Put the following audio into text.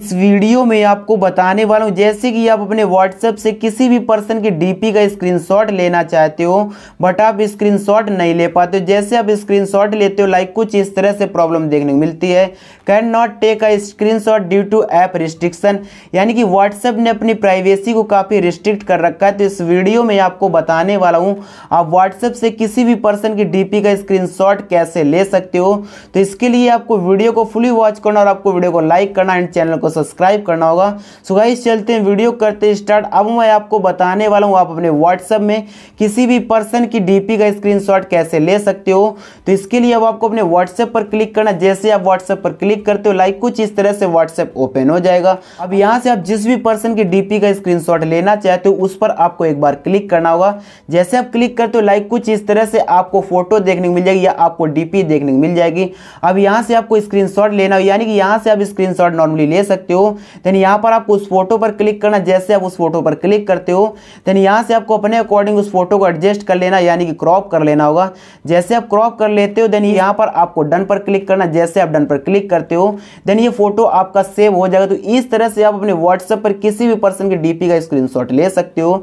इस वीडियो में आपको बताने वाला हूँ जैसे कि आप अपने व्हाट्सएप से किसी भी पर्सन की डीपी का स्क्रीनशॉट लेना चाहते हो बट आप स्क्रीनशॉट नहीं ले पाते हो जैसे आप स्क्रीनशॉट लेते हो लाइक कुछ इस तरह से प्रॉब्लम देखने को मिलती है can not take a screenshot due to app restriction यानी कि व्हाट्सएप ने अपनी प्राइवेसी को काफ़ी रिस्ट्रिक्ट कर रखा है तो इस वीडियो में आपको बताने वाला हूँ आप व्हाट्सएप से किसी भी पर्सन की डी का स्क्रीन कैसे ले सकते हो तो इसके लिए आपको वीडियो को फुली वॉच करना और आपको वीडियो को लाइक करना एंड चैनल को सब्सक्राइब करना होगा सो गाइस चलते हैं वीडियो करते हैं स्टार्ट अब मैं आपको बताने वाला हूँ आप अपने व्हाट्सअप में किसी भी पर्सन की डीपी का स्क्रीनशॉट कैसे ले सकते हो तो इसके लिए अब आपको अपने व्हाट्सएप पर क्लिक करना जैसे आप व्हाट्सएप पर क्लिक करते हो लाइक कुछ इस तरह से व्हाट्सएप ओपन हो जाएगा अब यहाँ से आप जिस भी पर्सन की डीपी का स्क्रीनशॉट लेना चाहते हो उस पर आपको एक बार क्लिक करना होगा जैसे आप क्लिक करते हो लाइक कुछ इस तरह से आपको फोटो देखने को मिल जाएगी या आपको डीपी देखने को मिल जाएगी अब यहां से आपको स्क्रीनशॉट लेना हो यानी कि यहां से आप स्क्रीनशॉट नॉर्मली ले सकते सकते हो देन यहाँ पर आपको उस फोटो पर क्लिक करना जैसे आप उस फोटो पर क्लिक करते हो देन यहाँ से आपको अपने अकॉर्डिंग उस फोटो को एडजस्ट कर लेना यानी कि क्रॉप कर लेना होगा जैसे आप क्रॉप कर लेते हो देन यहाँ पर आपको डन पर क्लिक करना जैसे आप डन पर क्लिक करते हो देन ये फोटो आपका सेव हो जाएगा तो इस तरह से आप अपने व्हाट्सएप पर किसी भी पर्सन की डीपी का स्क्रीनशॉट ले सकते हो